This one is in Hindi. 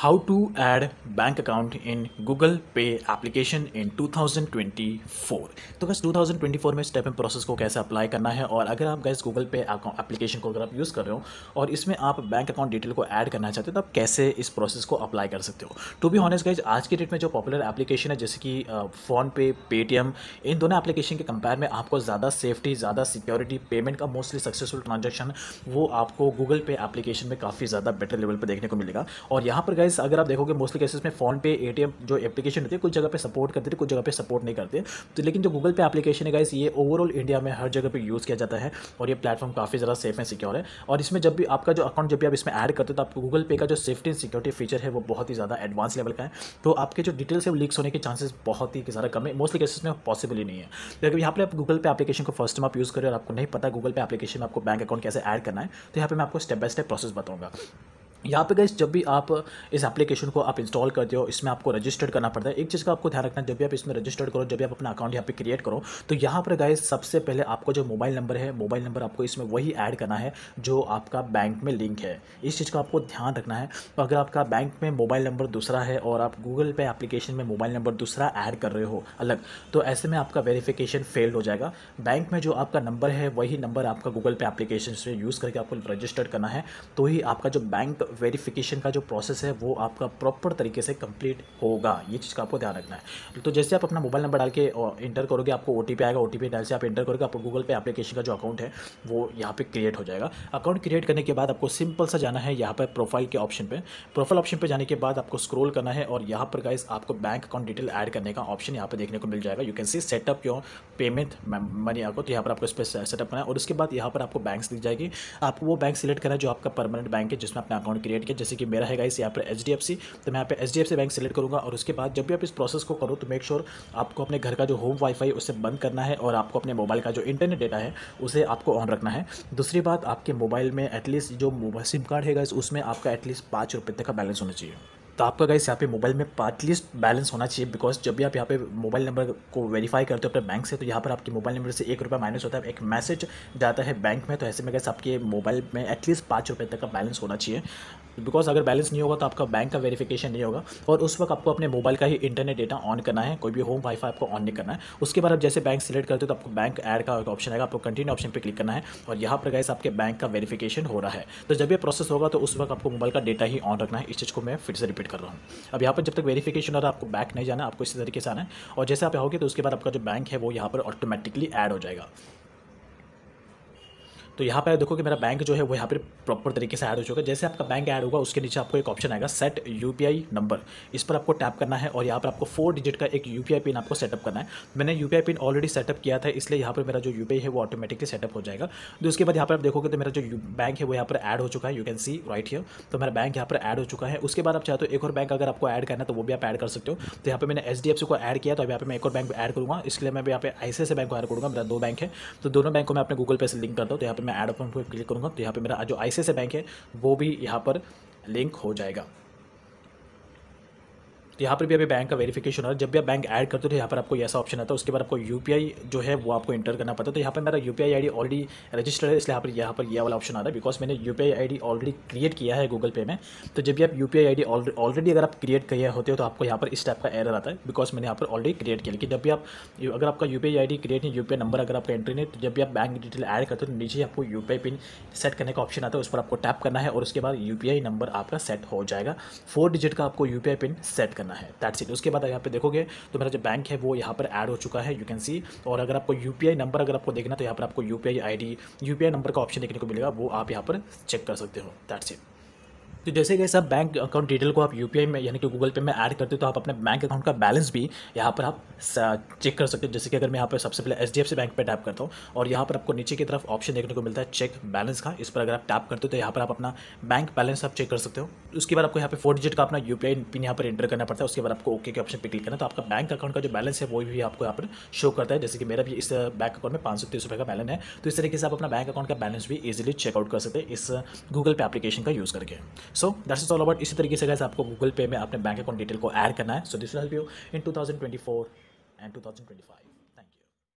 how to add bank account in Google Pay application in 2024 तो गैस 2024 में स्टेप इन प्रोसेस को कैसे अप्लाई करना है और अगर आप गैस Google Pay एप्लीकेशन को अगर आप यूज़ कर रहे हो और इसमें आप बैंक अकाउंट डिटेल को ऐड करना चाहते हो तो आप कैसे इस प्रोसेस को अप्लाई कर सकते हो टू बी हॉनेस गाइज आज के डेट में जो पॉपुलर एप्लीकेशन है जैसे कि फ़ोन पे पेटीएम इन दोनों एप्लीकेशन के कंपेयर में आपको ज़्यादा सेफ्टी ज़्यादा सिक्योरिटी पेमेंट का मोस्टली सक्सेसफुल ट्रांजेक्शन वो आपको गूगल पे एप्लीकेशन में काफ़ी ज़्यादा बेटर लेवल पर देखने को मिलेगा और यहाँ पर गए गाइस अगर आप देखोगे मोस्टली केसेस में फोन पे एटीएम जो एप्लीकेशन होती है कुछ जगह पे सपोर्ट करते थे कुछ जगह पे सपोर्ट नहीं करते तो लेकिन जो गूगल पे एप्लीकेशन है गाइस ये ओवरऑल इंडिया में हर जगह पे यूज़ किया जाता है और ये प्लेटफॉर्म काफ़ी ज़्यादा सेफ एंड सिक्योर है और इसमें जब भी आपका जो अकाउंट जब भी आप इसमें ऐड करते हो तो आपको गूगल पे का जो सेफ्टी एंड सिक्योरिटी फीचर है वो बहुत ही ज़्यादा एडवांस लेवल का है तो आपके जो डिटेल्स है वो लीक्स होने के चांसेस बहुत ही ज़्यादा कम है मोस्टली केसेस में पॉसिबल ही नहीं है लेकिन तो यहाँ पर आप गूगल पे एप्लीकेशन को फर्स्ट टाइम आप यूज़ करें और आपको नहीं पता गूगल पे एप्लीकेशन में आपको बैंक अकाउंट कैसे ऐड करना है तो यहाँ पर मैं आपको स्टेप बाय स्टेप प्रोसेस बताऊँगा यहाँ पे गई जब भी आप इस एप्लीकेशन को आप इंस्टॉल करते हो इसमें आपको रजिस्टर्ड करना पड़ता है एक चीज़ का आपको ध्यान रखना जब भी आप इसमें रजिस्टर्ड करो जब भी आप अपना अकाउंट यहाँ पे क्रिएट करो तो यहाँ पर गए सबसे पहले आपको जो मोबाइल नंबर है मोबाइल नंबर आपको इसमें वही ऐड करना है जो आपका बैंक में लिंक है इस चीज़ का आपको ध्यान रखना है तो अगर आपका बैंक में मोबाइल नंबर दूसरा है और आप गूगल पे एप्लीकेशन में मोबाइल नंबर दूसरा ऐड कर रहे हो अलग तो ऐसे में आपका वेरीफ़िकेशन फेल हो जाएगा बैंक में जो आपका नंबर है वही नंबर आपका गूगल पे एप्लीकेशन से यूज़ करके आपको रजिस्टर्ड करना है तो ही आपका जो बैंक वेरिफिकेशन का जो प्रोसेस है वो आपका प्रॉपर तरीके से कंप्लीट होगा ये चीज़ का आपको ध्यान रखना है तो जैसे आप अपना मोबाइल नंबर डाल के इंटर करोगे आपको ओ आएगा ओ टी डाल से आप इंटर करोगे आपको गूगल पे एप्लीकेशन का जो अकाउंट है वो यहाँ पर क्रिएट हो जाएगा अकाउंट क्रिएट करने के बाद आपको सिंपल सा जाना है यहाँ पर प्रोफाइल के ऑप्शन पर प्रोफाइल ऑप्शन पर जाने के बाद आपको स्क्रोल करना है और यहाँ पर गाइस आपको बैंक अकाउंट डिटेल ऐड करने का ऑप्शन यहाँ पर देखने को मिल जाएगा you can see setup your payment money आपको तो यहाँ पर आपको इस पर सेटअप करना है और उसके बाद यहाँ पर आपको बैंक दिख जाएगी आपको वो बैंक सिलेक्ट करना है जो आपका परमानेंट बैंक है जिसमें अपने अकाउंट क्रिएट किया जैसे कि मेरा है गाइस यहाँ पर एच तो मैं यहाँ पर एच बैंक सेलेक्ट करूँगा और उसके बाद जब भी आप इस प्रोसेस को करो तो मेक श्योर आपको अपने घर का जो होम वाईफाई उसे बंद करना है और आपको अपने मोबाइल का जो इंटरनेट डेटा है उसे आपको ऑन रखना है दूसरी बात आपके मोबाइल में एटलीस्ट जो मोबाइल सिम कार्ड है गाइस उसमें आपका एटलीस्ट पाँच रुपये तक का बैलेंस होना चाहिए तो आपका गाइस यहाँ पे मोबाइल में एटलीस्ट बैलेंस होना चाहिए बिकॉज जब भी आप यहाँ पे मोबाइल नंबर को वेरीफाई करते हो अपने बैंक से तो यहाँ पर आपके मोबाइल नंबर से एक रुपया माइनस होता है एक मैसेज जाता है बैंक में तो ऐसे में गैस आपके मोबाइल में एटलीस्ट पाँच रुपये तक का बैलेंस होना चाहिए बिकॉज अगर बैलेंस नहीं होगा तो आपका बैंक का वेरिफिकेशन नहीं होगा और उस वक्त आपको अपने मोबाइल का ही इंटरनेट डेटा ऑन करना है कोई भी होम वाईफाई आपको ऑन नहीं करना है उसके बाद आप जैसे बैंक सेलेक्ट करते हो तो आपको बैंक ऐड का ऑप्शन आएगा आपको कंटिन्यू ऑप्शन पर क्लिक करना है और यहाँ पर गैस आपके बैंक का वेरीफिकेशन हो रहा है तो जब यह प्रोसेस होगा तो उस वक्त आपको मोबाइल का डेटा ही ऑन रखना है इस चीज़ को मैं फिर से रिपीट कर रहा हूँ अब यहाँ पर जब तक वेरीफिकेशन हो रहा है आपको बैंक नहीं जाना आपको इसी तरीके से आना है और जैसे आप यहाँ तो उसके बाद आपका जो बैंक है वो यहाँ पर ऑटोमेटिकली एड हो जाएगा तो यहाँ पर देखो कि मेरा बैंक जो है वो यहाँ पर प्रॉपर तरीके से ऐड हो चुका है जैसे आपका बैंक ऐड होगा उसके नीचे आपको एक ऑप्शन आएगा सेट यू नंबर इस पर आपको टैप करना है और यहाँ पर आपको फोर डिजिट का एक यू पिन आपको सेटअप करना है मैंने यू पिन ऑलरेडी सेटअप किया था इसलिए यहाँ पर मेरा जो यू है वो ऑटोमेटिकली सेटअप हो जाएगा तो उसके बाद यहाँ पर आप देखोगे तो मेरा जो बैंक है वो यहाँ पर ऐड हो चुका है you can see right here तो मेरा बैंक यहाँ पर ऐड हो चुका है उसके बाद आप चाहते हो एक और बैंक अगर आपको ऐड करना है तो वो भी आप ऐड कर सकते हो तो यहाँ पर मैंने एच को ऐड किया तो अभी यहाँ पर मैं एक और बैंक ऐड करूँगा इसलिए मैं यहाँ पर ऐसे बैंक को ऐड करूँगा मेरा दो बैंक है तो दोनों बैंकों को अपने गूगल पे से लिंक करता हूँ तो यहाँ पर मैं ऐड ओपन पर क्लिक करूँगा तो यहाँ पर मेरा जो आई बैंक है वो भी यहाँ पर लिंक हो जाएगा तो यहाँ पर भी अभी बैंक का वेरीफिकेशन हो रहा है जब भी आप बैंक ऐड करते हो तो यहाँ पर आपको ऐसा ऑप्शन आता है उसके बाद आपको यू जो है वो आपको एंटर करना पड़ता है तो यहाँ पर मेरा यू पी ऑलरेडी रजिस्टर्ड है इसलिए यहाँ पर यहाँ पर यह वाला ऑप्शन आ रहा है बिकॉज मैंने यू पी ऑलरेडी क्रिएट किया है गूगल पे में तो जब भी आप यू पी ऑलरेडी अगर आप क्रिएट किया होते हो तो आपको यहाँ पर इस टाइप का एरर आता है बिकॉज मैंने यहाँ पर ऑलरेडी क्रिएट किया लेकिन जब भी आप अगर आपका यू पी क्रिएट नहीं यू नंबर अगर आपका एंट्री नहीं तो जब भी आप बैंक डिटेल ऐड करते हो तो नीचे आपको यू पिन सेट करने का ऑप्शन आता है उस पर आपको टैप करना है और उसके बाद यू नंबर आपका सेट हो जाएगा फोर डिजिट का आपको यू पिन सेट करना करना है दैट्स इट उसके बाद यहाँ पे देखोगे तो मेरा जो बैंक है वो यहाँ पर ऐड हो चुका है यू कैन सी और अगर आपको यू नंबर अगर आपको देखना तो यहाँ पर आपको यू पी आई नंबर का ऑप्शन देखने को मिलेगा वो आप यहाँ पर चेक कर सकते हो दैट्स इट तो जैसे कि आप बैंक अकाउंट डिटेल को आप यू में यानी कि गूगल पे में ऐड करते हो तो आप अपने बैंक अकाउंट का बैलेंस भी यहाँ पर आप चेक कर सकते हो जैसे कि अगर मैं यहाँ पर सबसे पहले एच बैंक पर टैप करता हूँ और यहाँ पर आपको नीचे की तरफ ऑप्शन देखने को मिलता है चेक बैलेंस का इस पर अगर आप टैप करते हो तो यहाँ पर आप अपना बैंक बैलेंस आप चेक कर सकते हो उसके बाद आपको यहाँ पर फोर डिजिट का अपना यू पिन यहाँ पर एंटर करना पड़ता है उसके बाद आपको ओके के ऑप्शन पर क्लिक करना तो आपका बैंक अकाउंट का जो बैलेंस है वो भी आपको यहाँ पर शो करता है जैसे कि मेरा भी इस बैंक अकाउंट में पाँच सौ तीस रुपये का बैलेंस है तो इस तरीके से आप अपना बैंक अकाउंट का बैलेंस भी इजिली चेकआउट कर सकते हैं इस गूगल पे एप्लीकेशन का यूज़ करके so that is all about इसी तरीके से गैस आपको गूगल पे में अपने बैंक अकाउंट डिटेल को ऐड करना है so this will help you in two thousand twenty four and two thousand twenty five